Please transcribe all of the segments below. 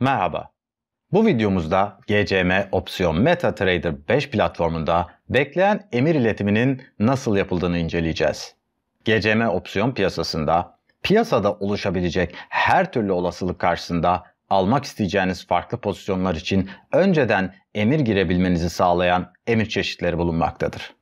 Merhaba. Bu videomuzda GCM Opsiyon MetaTrader 5 platformunda bekleyen emir iletiminin nasıl yapıldığını inceleyeceğiz. GCM opsiyon piyasasında piyasada oluşabilecek her türlü olasılık karşısında almak isteyeceğiniz farklı pozisyonlar için önceden emir girebilmenizi sağlayan emir çeşitleri bulunmaktadır.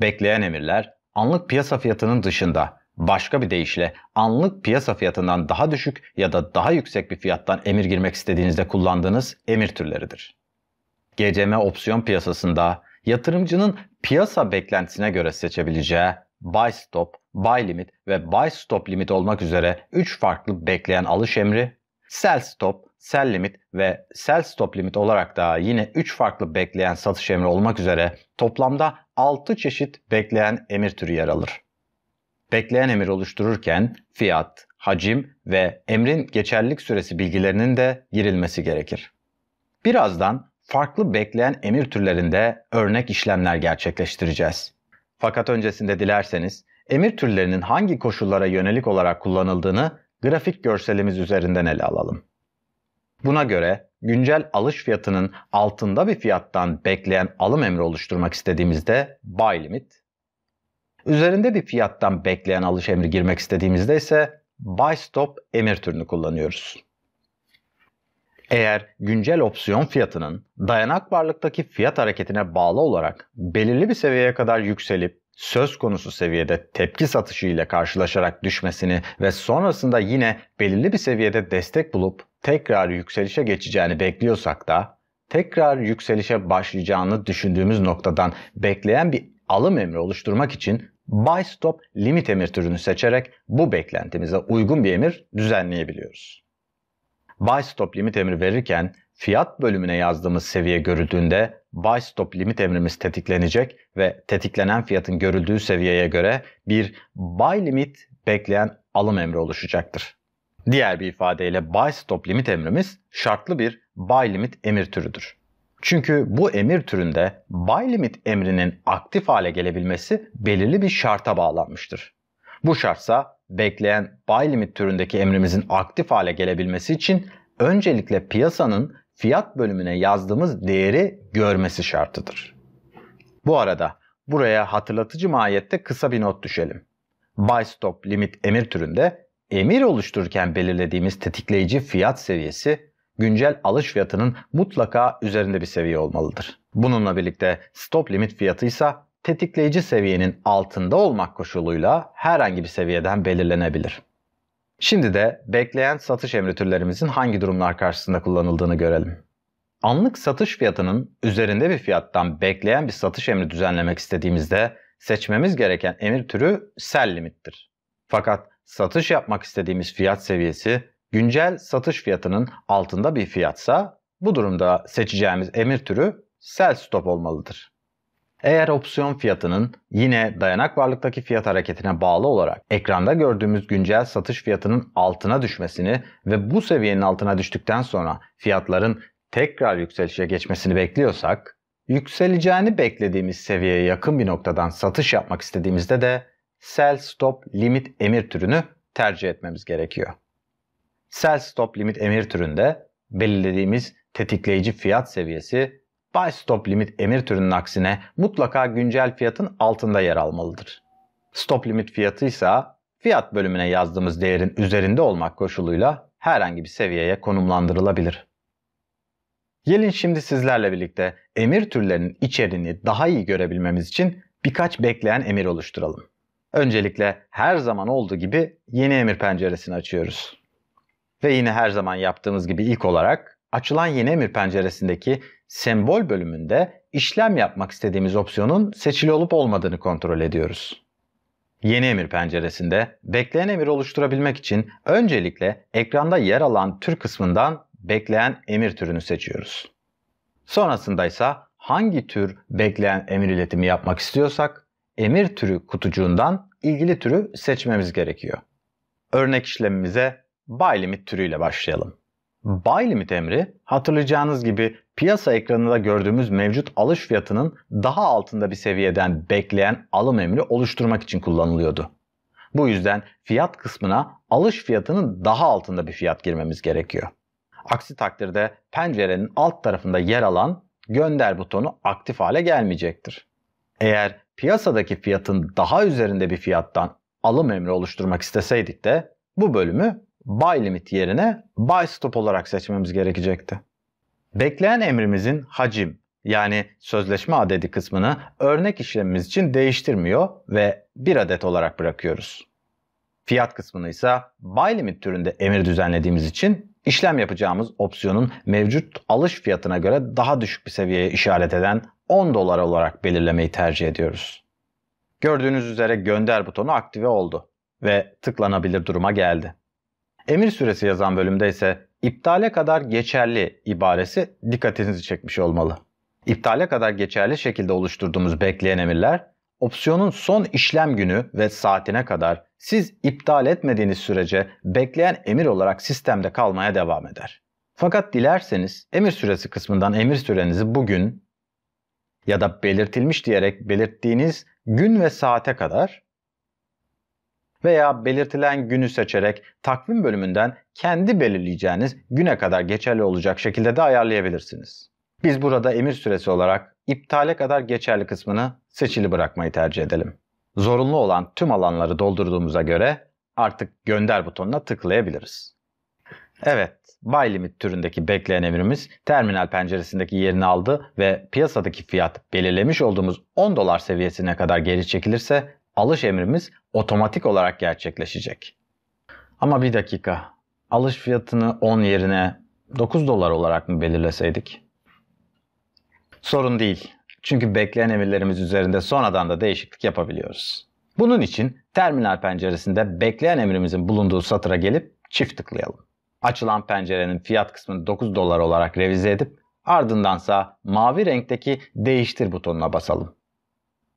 Bekleyen emirler anlık piyasa fiyatının dışında Başka bir deyişle anlık piyasa fiyatından daha düşük ya da daha yüksek bir fiyattan emir girmek istediğinizde kullandığınız emir türleridir. GCM opsiyon piyasasında yatırımcının piyasa beklentisine göre seçebileceği buy stop, buy limit ve buy stop limit olmak üzere 3 farklı bekleyen alış emri, sell stop, sell limit ve sell stop limit olarak da yine 3 farklı bekleyen satış emri olmak üzere toplamda 6 çeşit bekleyen emir türü yer alır bekleyen emir oluştururken fiyat, hacim ve emrin geçerlilik süresi bilgilerinin de girilmesi gerekir. Birazdan farklı bekleyen emir türlerinde örnek işlemler gerçekleştireceğiz. Fakat öncesinde dilerseniz emir türlerinin hangi koşullara yönelik olarak kullanıldığını grafik görselimiz üzerinden ele alalım. Buna göre güncel alış fiyatının altında bir fiyattan bekleyen alım emri oluşturmak istediğimizde buy limit Üzerinde bir fiyattan bekleyen alış emri girmek istediğimizde ise buy stop emir türünü kullanıyoruz. Eğer güncel opsiyon fiyatının dayanak varlıktaki fiyat hareketine bağlı olarak belirli bir seviyeye kadar yükselip söz konusu seviyede tepki satışı ile karşılaşarak düşmesini ve sonrasında yine belirli bir seviyede destek bulup tekrar yükselişe geçeceğini bekliyorsak da tekrar yükselişe başlayacağını düşündüğümüz noktadan bekleyen bir alım emri oluşturmak için buy stop limit emir türünü seçerek bu beklentimize uygun bir emir düzenleyebiliyoruz. Buy stop limit emri verirken fiyat bölümüne yazdığımız seviye görüldüğünde buy stop limit emrimiz tetiklenecek ve tetiklenen fiyatın görüldüğü seviyeye göre bir buy limit bekleyen alım emri oluşacaktır. Diğer bir ifadeyle buy stop limit emrimiz şartlı bir buy limit emir türüdür. Çünkü bu emir türünde buy limit emrinin aktif hale gelebilmesi belirli bir şarta bağlanmıştır. Bu şartsa bekleyen buy limit türündeki emrimizin aktif hale gelebilmesi için öncelikle piyasanın fiyat bölümüne yazdığımız değeri görmesi şartıdır. Bu arada buraya hatırlatıcı mahiyette kısa bir not düşelim. Buy stop limit emir türünde emir oluştururken belirlediğimiz tetikleyici fiyat seviyesi güncel alış fiyatının mutlaka üzerinde bir seviye olmalıdır. Bununla birlikte stop limit fiyatı ise tetikleyici seviyenin altında olmak koşuluyla herhangi bir seviyeden belirlenebilir. Şimdi de bekleyen satış emri türlerimizin hangi durumlar karşısında kullanıldığını görelim. Anlık satış fiyatının üzerinde bir fiyattan bekleyen bir satış emri düzenlemek istediğimizde seçmemiz gereken emir türü sell limittir. Fakat satış yapmak istediğimiz fiyat seviyesi güncel satış fiyatının altında bir fiyatsa bu durumda seçeceğimiz emir türü sell stop olmalıdır. Eğer opsiyon fiyatının yine dayanak varlıktaki fiyat hareketine bağlı olarak ekranda gördüğümüz güncel satış fiyatının altına düşmesini ve bu seviyenin altına düştükten sonra fiyatların tekrar yükselişe geçmesini bekliyorsak, yükseleceğini beklediğimiz seviyeye yakın bir noktadan satış yapmak istediğimizde de sell stop limit emir türünü tercih etmemiz gerekiyor sell stop limit emir türünde belirlediğimiz tetikleyici fiyat seviyesi buy stop limit emir türünün aksine mutlaka güncel fiyatın altında yer almalıdır. Stop limit fiyatı ise fiyat bölümüne yazdığımız değerin üzerinde olmak koşuluyla herhangi bir seviyeye konumlandırılabilir. Gelin şimdi sizlerle birlikte emir türlerinin içeriğini daha iyi görebilmemiz için birkaç bekleyen emir oluşturalım. Öncelikle her zaman olduğu gibi yeni emir penceresini açıyoruz. Ve yine her zaman yaptığımız gibi ilk olarak açılan yeni emir penceresindeki sembol bölümünde işlem yapmak istediğimiz opsiyonun seçili olup olmadığını kontrol ediyoruz. Yeni emir penceresinde bekleyen emir oluşturabilmek için öncelikle ekranda yer alan tür kısmından bekleyen emir türünü seçiyoruz. Sonrasında ise hangi tür bekleyen emir iletimi yapmak istiyorsak emir türü kutucuğundan ilgili türü seçmemiz gerekiyor. Örnek işlemimize buy limit türüyle başlayalım. Buy limit emri hatırlayacağınız gibi piyasa ekranında gördüğümüz mevcut alış fiyatının daha altında bir seviyeden bekleyen alım emri oluşturmak için kullanılıyordu. Bu yüzden fiyat kısmına alış fiyatının daha altında bir fiyat girmemiz gerekiyor. Aksi takdirde pencerenin alt tarafında yer alan gönder butonu aktif hale gelmeyecektir. Eğer piyasadaki fiyatın daha üzerinde bir fiyattan alım emri oluşturmak isteseydik de bu bölümü buy limit yerine buy stop olarak seçmemiz gerekecekti. Bekleyen emrimizin hacim yani sözleşme adedi kısmını örnek işlemimiz için değiştirmiyor ve bir adet olarak bırakıyoruz. Fiyat kısmını ise buy limit türünde emir düzenlediğimiz için işlem yapacağımız opsiyonun mevcut alış fiyatına göre daha düşük bir seviyeye işaret eden 10 dolar olarak belirlemeyi tercih ediyoruz. Gördüğünüz üzere gönder butonu aktive oldu ve tıklanabilir duruma geldi. Emir süresi yazan bölümde ise iptale kadar geçerli ibaresi dikkatinizi çekmiş olmalı. İptale kadar geçerli şekilde oluşturduğumuz bekleyen emirler opsiyonun son işlem günü ve saatine kadar siz iptal etmediğiniz sürece bekleyen emir olarak sistemde kalmaya devam eder. Fakat dilerseniz emir süresi kısmından emir sürenizi bugün ya da belirtilmiş diyerek belirttiğiniz gün ve saate kadar veya belirtilen günü seçerek takvim bölümünden kendi belirleyeceğiniz güne kadar geçerli olacak şekilde de ayarlayabilirsiniz. Biz burada emir süresi olarak iptale kadar geçerli kısmını seçili bırakmayı tercih edelim. Zorunlu olan tüm alanları doldurduğumuza göre artık gönder butonuna tıklayabiliriz. Evet, buy limit türündeki bekleyen emrimiz terminal penceresindeki yerini aldı ve piyasadaki fiyat belirlemiş olduğumuz 10 dolar seviyesine kadar geri çekilirse alış emrimiz otomatik olarak gerçekleşecek. Ama bir dakika. Alış fiyatını 10 yerine 9 dolar olarak mı belirleseydik? Sorun değil. Çünkü bekleyen emirlerimiz üzerinde sonradan da değişiklik yapabiliyoruz. Bunun için terminal penceresinde bekleyen emrimizin bulunduğu satıra gelip çift tıklayalım. Açılan pencerenin fiyat kısmını 9 dolar olarak revize edip ardındansa mavi renkteki değiştir butonuna basalım.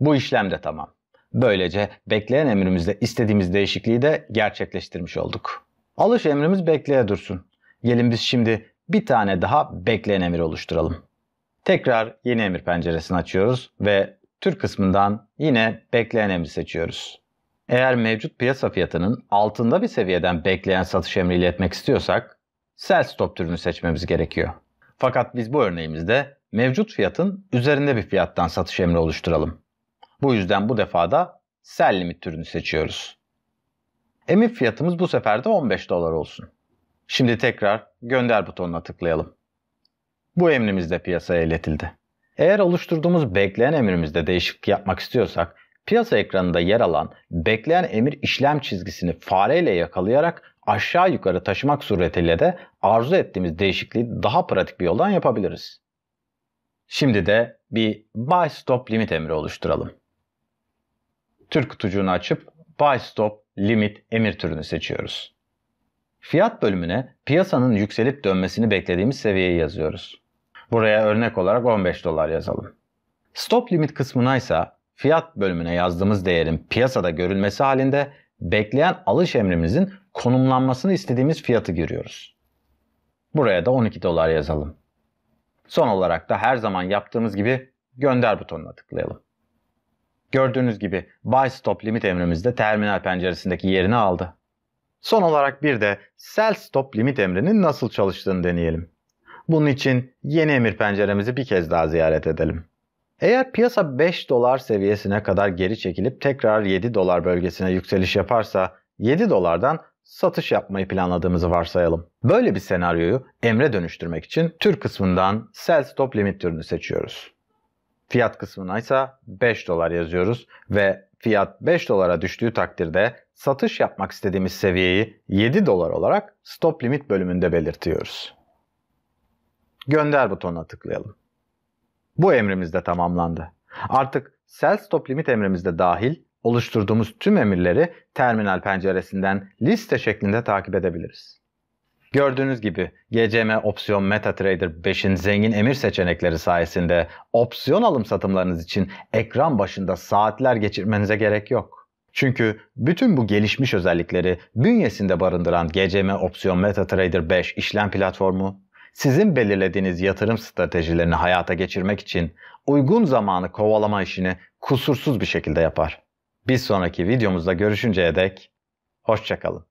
Bu işlem de tamam. Böylece bekleyen emrimizde istediğimiz değişikliği de gerçekleştirmiş olduk. Alış emrimiz bekleye dursun. Gelin biz şimdi bir tane daha bekleyen emir oluşturalım. Tekrar yeni emir penceresini açıyoruz ve Türk kısmından yine bekleyen emri seçiyoruz. Eğer mevcut piyasa fiyatının altında bir seviyeden bekleyen satış emri iletmek istiyorsak sell stop türünü seçmemiz gerekiyor. Fakat biz bu örneğimizde mevcut fiyatın üzerinde bir fiyattan satış emri oluşturalım. Bu yüzden bu defa da sell limit türünü seçiyoruz. Emir fiyatımız bu sefer de 15 dolar olsun. Şimdi tekrar gönder butonuna tıklayalım. Bu emrimiz de piyasaya iletildi. Eğer oluşturduğumuz bekleyen emrimizde değişiklik yapmak istiyorsak piyasa ekranında yer alan bekleyen emir işlem çizgisini fareyle yakalayarak aşağı yukarı taşımak suretiyle de arzu ettiğimiz değişikliği daha pratik bir yoldan yapabiliriz. Şimdi de bir buy stop limit emri oluşturalım. Türk kutucuğunu açıp Buy Stop Limit emir türünü seçiyoruz. Fiyat bölümüne piyasanın yükselip dönmesini beklediğimiz seviyeyi yazıyoruz. Buraya örnek olarak 15 dolar yazalım. Stop limit kısmına ise fiyat bölümüne yazdığımız değerin piyasada görülmesi halinde bekleyen alış emrimizin konumlanmasını istediğimiz fiyatı giriyoruz. Buraya da 12 dolar yazalım. Son olarak da her zaman yaptığımız gibi gönder butonuna tıklayalım. Gördüğünüz gibi buy stop limit emrimiz de terminal penceresindeki yerini aldı. Son olarak bir de sell stop limit emrinin nasıl çalıştığını deneyelim. Bunun için yeni emir penceremizi bir kez daha ziyaret edelim. Eğer piyasa 5 dolar seviyesine kadar geri çekilip tekrar 7 dolar bölgesine yükseliş yaparsa 7 dolardan satış yapmayı planladığımızı varsayalım. Böyle bir senaryoyu emre dönüştürmek için tür kısmından sell stop limit türünü seçiyoruz. Fiyat kısmına ise 5 dolar yazıyoruz ve fiyat 5 dolara düştüğü takdirde satış yapmak istediğimiz seviyeyi 7 dolar olarak stop limit bölümünde belirtiyoruz. Gönder butonuna tıklayalım. Bu emrimiz de tamamlandı. Artık sell stop limit emrimizde dahil oluşturduğumuz tüm emirleri terminal penceresinden liste şeklinde takip edebiliriz. Gördüğünüz gibi GCM Opsiyon MetaTrader 5'in zengin emir seçenekleri sayesinde opsiyon alım satımlarınız için ekran başında saatler geçirmenize gerek yok. Çünkü bütün bu gelişmiş özellikleri bünyesinde barındıran GCM Opsiyon MetaTrader 5 işlem platformu sizin belirlediğiniz yatırım stratejilerini hayata geçirmek için uygun zamanı kovalama işini kusursuz bir şekilde yapar. Bir sonraki videomuzda görüşünceye dek hoşçakalın.